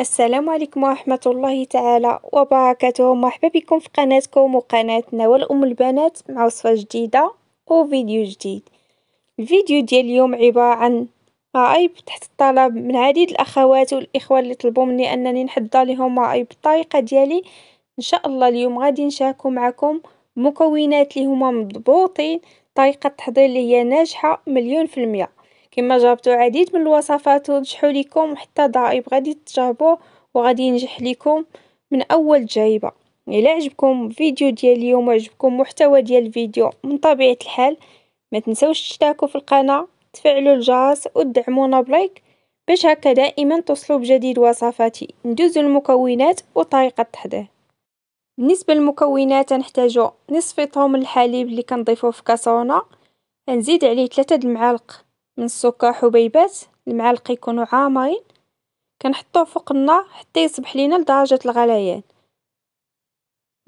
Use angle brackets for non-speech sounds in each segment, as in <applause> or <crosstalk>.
السلام عليكم ورحمة الله تعالى وبركاته مرحبا بكم في قناتكم وقناتنا نوال أم البنات مع وصفة جديدة وفيديو جديد الفيديو ديال اليوم عبارة عن رأيب تحت الطلب من عديد الأخوات والإخوة اللي طلبوا مني أنني نحضر لهم رأيب بالطريقة ديالي إن شاء الله اليوم غادي نشاركو معكم مكونات اللي هما مضبوطين طريقة تحضير اللي هي ناجحة مليون في المية كما جربتو عديد من الوصفات ونجحو ليكم حتى ضائب غادي تجربوه وغادي ينجح ليكم من اول جايبه الا عجبكم فيديو ديال اليوم وعجبكم محتوى ديال الفيديو من طبيعه الحال ما تنسوش تشتركوا في القناه تفعلوا الجرس وتدعمونا بلايك باش هكا دائما توصلوا بجديد وصفاتي ندوزوا المكونات وطريقه التحضير بالنسبه للمكونات نحتاجو نصف طوم الحليب اللي كنضيفوه في كاسرونه نزيد عليه 3 د المعالق من السكر حبيبات المعالق يكونوا عامرين كنحطوه فوق النار حتى يصبح لينا لدرجه الغليان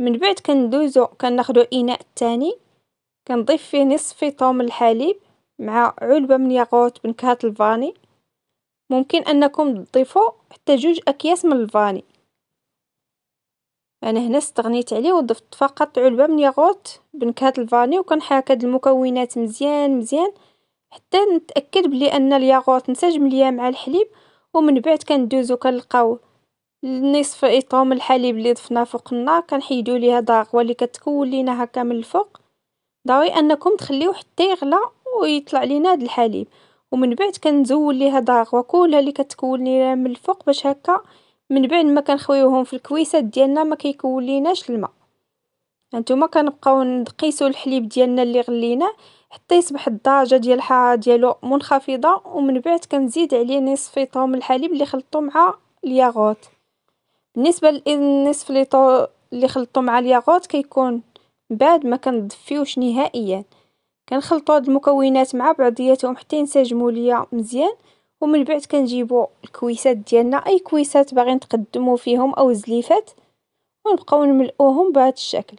من بعد كندوزو كناخدو الاناء الثاني كنضيف فيه نصف فيطو من الحليب مع علبه من ياغورت بنكهه الفاني ممكن انكم تضيفوا حتى جوج اكياس من الفاني انا هنا استغنيت عليه وضفت فقط علبه من ياغورت بنكهه الفاني وكنحاك هاد المكونات مزيان مزيان حتى نتأكد بلي أن الياغورت نسجم ليا مع الحليب ومن بعد كندوزو كنلقاو نصف ايطوم الحليب لي ضفناه فوق النار كنحيدو ليها داغ لي كتكون لينا هكا من الفوق ضروري أنكم تخليوه حتى يغلى ويطلع لينا هاد الحليب ومن بعد كنزول ليها داغ وكلها لي كتكون لينا من الفوق باش هكا من بعد ما كنخويوهم في الكويسات ديالنا ما كيكون ليناش الما هانتوما كنبقاو نقيسو الحليب ديالنا لي غليناه حتى يصبح الدرجه ديال الحرارة ديالو منخفضة ومن بعد كنزيد عليه نصف لتر من الحليب اللي خلطته مع الياغوت بالنسبة للنصف لتر اللي خلطته مع الياغوت كيكون بعد ما كنضفيوش نهائيا كنخلطو هاد المكونات مع بعضياتهم حتى ينسجموا ليا مزيان ومن بعد كنجيبو الكويسات ديالنا اي كويسات باغي نقدمو فيهم او زليفات ونبقاو نملؤوهم بهذا الشكل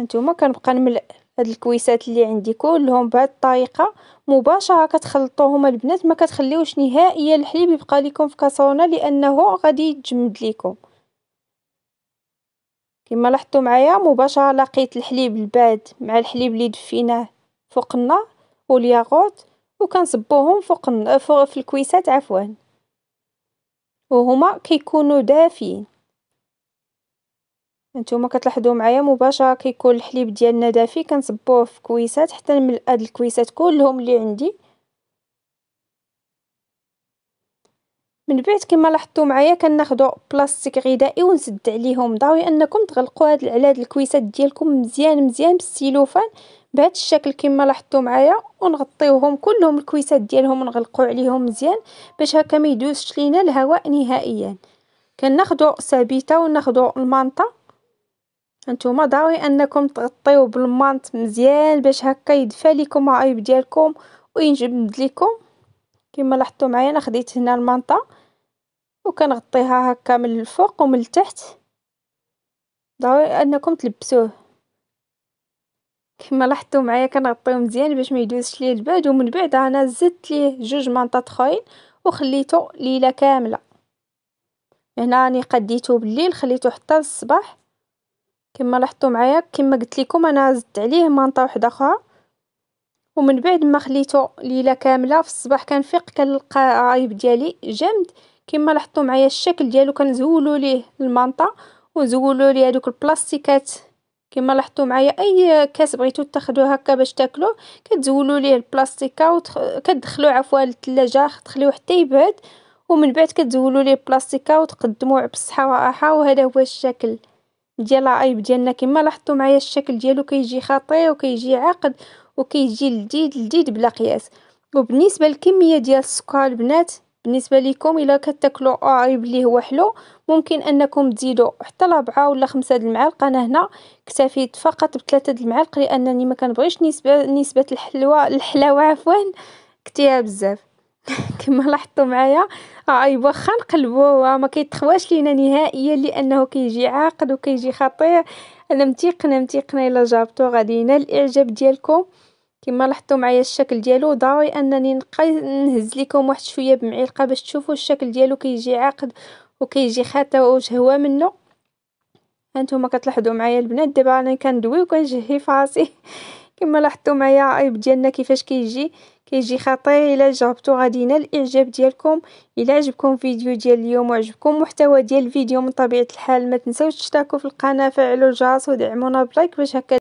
هانتوما كنبقى نملا هاد الكويسات اللي عندي كلهم بهاد الطريقه مباشره كتخلطوهم البنات ما كتخليوش نهائيا الحليب يبقى لكم في كاسرونه لانه غادي يتجمد لكم كما لاحظتوا معايا مباشره لقيت الحليب الباد مع الحليب اللي دفيناه فوق النار والياغورت وكنصبوهم فوق في الكويسات عفوا وهما كيكونوا دافيين هانتوما كتلاحظو معايا مباشرة كيكون الحليب ديالنا دافي كنصبوه في كويسات حتى نملأ هاد الكويسات كلهم اللي عندي من بعد كما لاحظتوا معايا كناخذوا بلاستيك غذائي ونسد عليهم ضروري انكم تغلقوا هاد العلاد هاد الكويسات ديالكم مزيان مزيان بالسيلوفان بهذا الشكل كما لاحظتوا معايا ونغطيوهم كلهم الكويسات ديالهم ونغلقوا عليهم مزيان باش هكا ما يدوزش لينا الهواء نهائيا كناخذوا سبيته وناخذوا المانطا نتوما ضروري انكم تغطيوه بالمانط مزيان باش هكا يدفى لكم العيب ديالكم ويجمد لكم كما لاحظتوا معايا انا خديت هنا المانطه وكنغطيها هكا من الفوق ومن التحت ضروري انكم تلبسوه كما لاحظتوا معايا كنغطيو مزيان باش ما يدوزش ليه البرد ومن بعد انا زدت ليه جوج منطات اخرين وخليته ليله كامله هنا راني قديته بالليل خليته حتى الصباح كما لاحظتوا معايا كما قلت لكم انا زدت عليه مانطا واحده اخرى ومن بعد ما خليته ليله كامله في الصباح كنفيق كنلقى عيب ديالي جامد كما لاحظتوا معايا الشكل ديالو كنزولوا ليه المانطا وزولوا ليه هذوك البلاستيكات كما لاحظتوا معايا اي كاس بغيتو تاخذوه هكا باش تاكلوه كتزولوا ليه البلاستيكه وكتدخلوه عفوا للثلاجه تخليوه حتى يبرد ومن بعد كتزولوا ليه البلاستيكه وتقدموه بالصحه والراحه وهذا هو الشكل ديال العيب ديالنا كما لاحظتوا معايا الشكل ديالو كيجي خطير وكيجي عقد وكيجي لذيذ لذيذ بلا قياس وبالنسبه للكميه ديال السكر البنات بالنسبه لكم الا كتاكلوا قريب اللي هو حلو ممكن انكم تزيدوا حتى لأربعة ولا خمسة د المعالق انا هنا اكتفيت فقط بثلاثة د المعالق لانني ما كنبغيش نسبه نسبه الحلوه الحلاوه عفوا كثيره بزاف <laughs> كما لاحظتوا معايا راه ايوا واخا نقلبوه آه، ما كيتخواش لينا نهائيا لانه كيجي عاقد وكيجي خطير انا متيقنه متيقنه الا جابتو غادي ينال الاعجاب ديالكم كما لاحظتوا معايا الشكل ديالو ضروري انني نهز لكم واحد شويه بمعلقه باش تشوفوا الشكل ديالو كيجي عاقد وكيجي واش هو منه هانتوما كتلاحظوا معايا البنات دابا انا كندوي وكنجهي فراسي <laughs> كما لاحظتوا معايا عيب ديالنا كيفاش كيجي كيجي خطير الا جربتو غادي ينال الاعجاب ديالكم الا عجبكم فيديو ديال اليوم وعجبكم محتوى ديال الفيديو من طبيعه الحال ما تنساوش تشتركوا في القناه فعلوا الجرس ودعمونا بلايك باش هكا